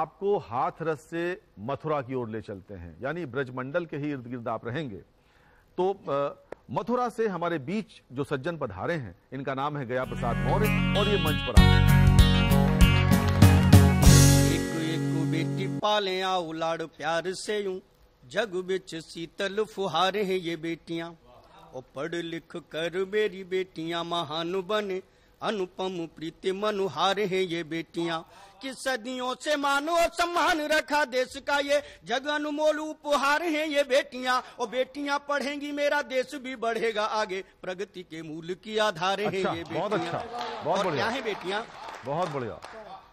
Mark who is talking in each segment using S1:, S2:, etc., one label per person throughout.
S1: आपको हाथरस से मथुरा की ओर ले चलते हैं यानी ब्रजमंडल के ही इर्द गिर्द आप रहेंगे तो मथुरा से हमारे बीच जो सज्जन पधारे हैं इनका नाम है गया प्रसाद मौर्य और ये मंच पर एक एक बेटी पाले लाड प्यार से यूं जग बिच शीतल फुहारे हैं ये बेटियां और पढ़ लिख कर मेरी बेटियां महान बने अनुपम प्रीति मनुहार है ये बेटियां कि सदियों से मानो सम्मान रखा देश का ये जग अनुमोल उपहार है ये बेटियां और बेटियां पढ़ेंगी मेरा देश भी बढ़ेगा आगे प्रगति के मूल की आधार अच्छा, है ये बेटियां बहुत अच्छा बहुत और क्या है बेटियां बहुत बढ़िया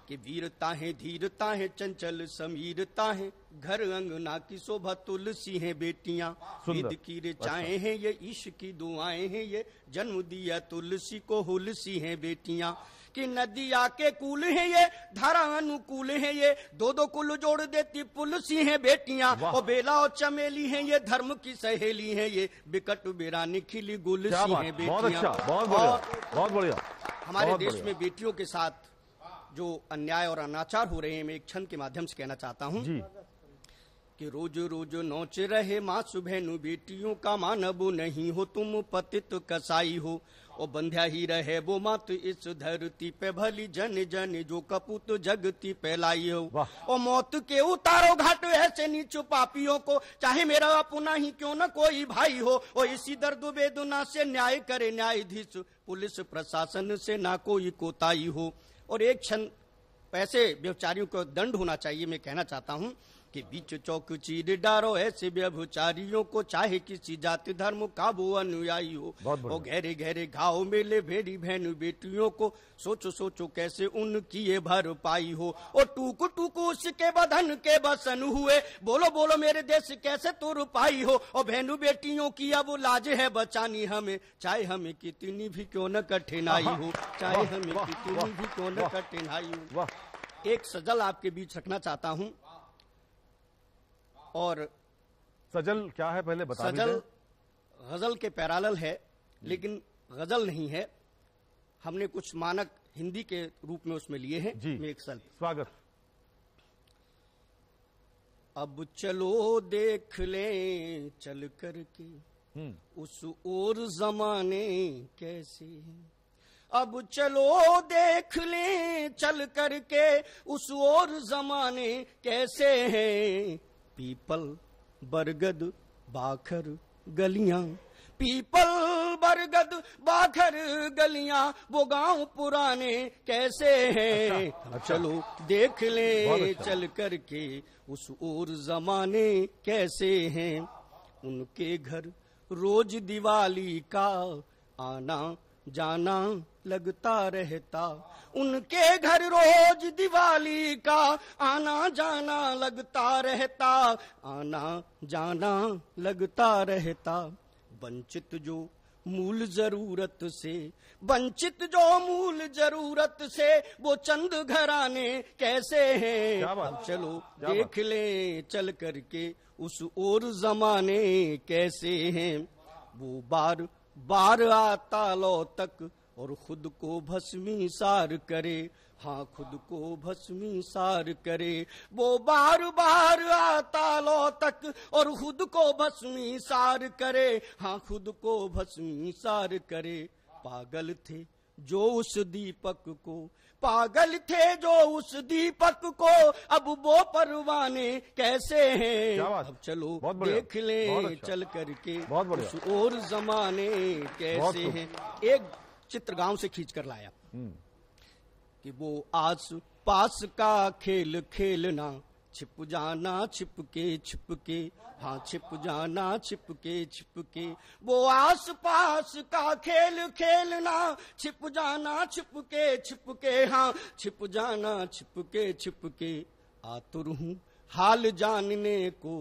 S1: कि वीरता है धीरता है चंचल समीरता है घर अंगना की शोभा तुलसी है बेटिया की रेचाए अच्छा। है ये ईश की दुआएं हैं ये जन्म दिया तुलसी को हुलसी है बेटिया कि नदिया के कुल है ये धारा अनुकूल है ये दो दो कुल जोड़ देती पुलसी है बेटिया और बेला और चमेली है ये धर्म की सहेली है ये बिकट बेरा खिली गुलसी है बेटिया अच्छा, बहुत बढ़िया बहुत बढ़िया हमारे देश में बेटियों के साथ जो अन्याय और अनाचार हो रहे हैं मैं एक छंद के माध्यम से कहना चाहता हूँ कि रोज रोज नोच रहे माँ सुबह नु बेटियों का मानव नहीं हो तुम पतित कसाई हो और बंध्या ही रहे वो मात इस धरती पे भली जन जन जो कपूत जगती फैलाई हो और मौत के उतारो घाट ऐसे नीचो पापियों को चाहे मेरा अपना ही क्यों ना कोई भाई हो और इसी दर्द वेदना से न्याय करे न्यायधीश पुलिस प्रशासन से ना कोई कोताही हो और एक क्षण पैसे व्यवचारियों को दंड होना चाहिए मैं कहना चाहता हूं के बीच चौक चीर डारो ऐसे व्यभुचारियों को चाहे किसी जाति धर्म का वो अनुयायी हो और घेरे घेरे घाव मेले भेड़ी बहन बेटियों को सोचो सोचो कैसे उनकी ये पाई हो और टूकू टूकू उसके बधन के बसन हुए बोलो बोलो मेरे देश कैसे तो रुपाई हो और बहनों बेटियों की अब लाज है बचानी हमें चाहे हमें कितनी भी क्यों न कठिनाई हो चाहे हमें कितनी भी क्यों न कठिनाई हो एक सजल आपके बीच रखना चाहता हूँ और सजल क्या है पहले बता सजल गजल के पैरालल है लेकिन गजल नहीं है हमने कुछ मानक हिंदी के रूप में उसमें लिए हैं जी एक सल स्वागत अब चलो देख ले चल करके हम्म। उस और जमाने कैसे हैं अब चलो देख ले चल करके उस और जमाने कैसे हैं पीपल बरगद बाखर गलियां पीपल बरगद बाखर गलियां वो गांव पुराने कैसे हैं अच्छा, अच्छा, चलो देख ले अच्छा। चल कर के उस और जमाने कैसे हैं उनके घर रोज दिवाली का आना जाना लगता रहता उनके घर रोज दिवाली का आना जाना लगता रहता आना जाना लगता रहता वंचित जो मूल जरूरत से वंचित जो मूल जरूरत से वो चंद घराने कैसे हैं चलो देख ले चल करके उस और जमाने कैसे हैं वो बार बार आता लो तक और खुद को भस्मी सार करे हाँ खुद को भस्मी सार करे वो बार बार आता लो तक और खुद को भस्मी सार करे हाँ खुद को भस्मी सार करे पागल थे जो उस दीपक को पागल थे जो उस दीपक को अब वो परवाने कैसे हैं अब चलो देख ले अच्छा। चल करके बहुत उस और जमाने कैसे हैं एक चित्र गांव से खींच कर लाया हम्म। कि वो आस पास का खेल खेलना छिप जाना छिपके छिपके हाँ छिप जाना छिपके छिपके वो आस पास का खेल खेलना छिप जाना छिपके छिपके हाँ छिप जाना छिपके छिपके आतुर हूँ हाल जानने को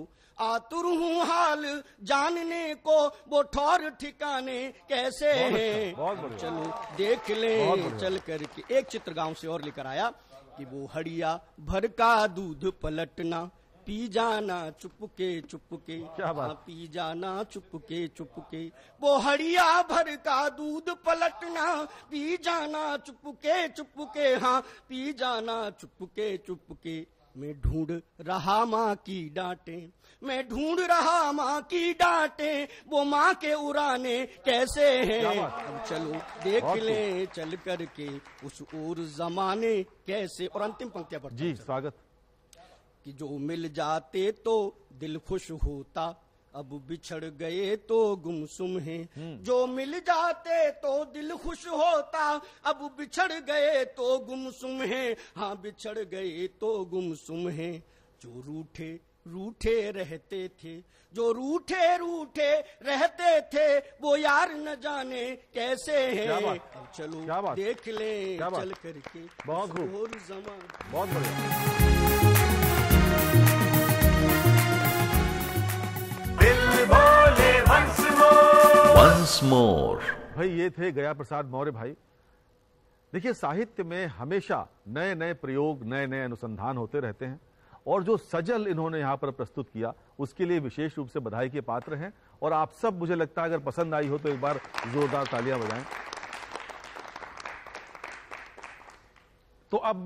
S1: आतुर हूँ हाल जानने को वो ठोर ठिकाने कैसे अच्छा, हैं चलो देख ले चल करके एक चित्र गांव से और लेकर आया कि वो हड़िया भर का दूध पलटना पी जाना चुपके चुपके हाँ, पी जाना चुपके चुपके वो हड़िया भर का दूध पलटना पी जाना चुपके चुपके हाँ पी जाना चुपके चुपके मैं ढूंढ रहा माँ की डांटे मैं ढूंढ रहा माँ की डांटे वो माँ के उड़ाने कैसे हैं अब चलो देख ले चल करके उस और जमाने कैसे और अंतिम पंक्तियां पर जी स्वागत कि जो मिल जाते तो दिल खुश होता अब बिछड़ गए तो गुमसुम हैं हम्म। जो मिल जाते तो दिल खुश होता अब बिछड़ गए तो गुमसुम हैं हाँ बिछड़ गए तो गुमसुम हैं जो रूठे रूठे रहते थे जो रूठे रूठे रहते थे वो यार न जाने कैसे हैं अब चलो देख ले चल करके बहुत बहुत बढ़िया वंस मोर भाई ये थे गया प्रसाद मौर्य भाई देखिए साहित्य में हमेशा नए नए प्रयोग नए नए अनुसंधान होते रहते हैं और जो सजल इन्होंने यहाँ पर प्रस्तुत किया उसके लिए विशेष रूप से बधाई के पात्र हैं और आप सब मुझे लगता है अगर पसंद आई हो तो एक बार जोरदार तालियां बजाएं तो अब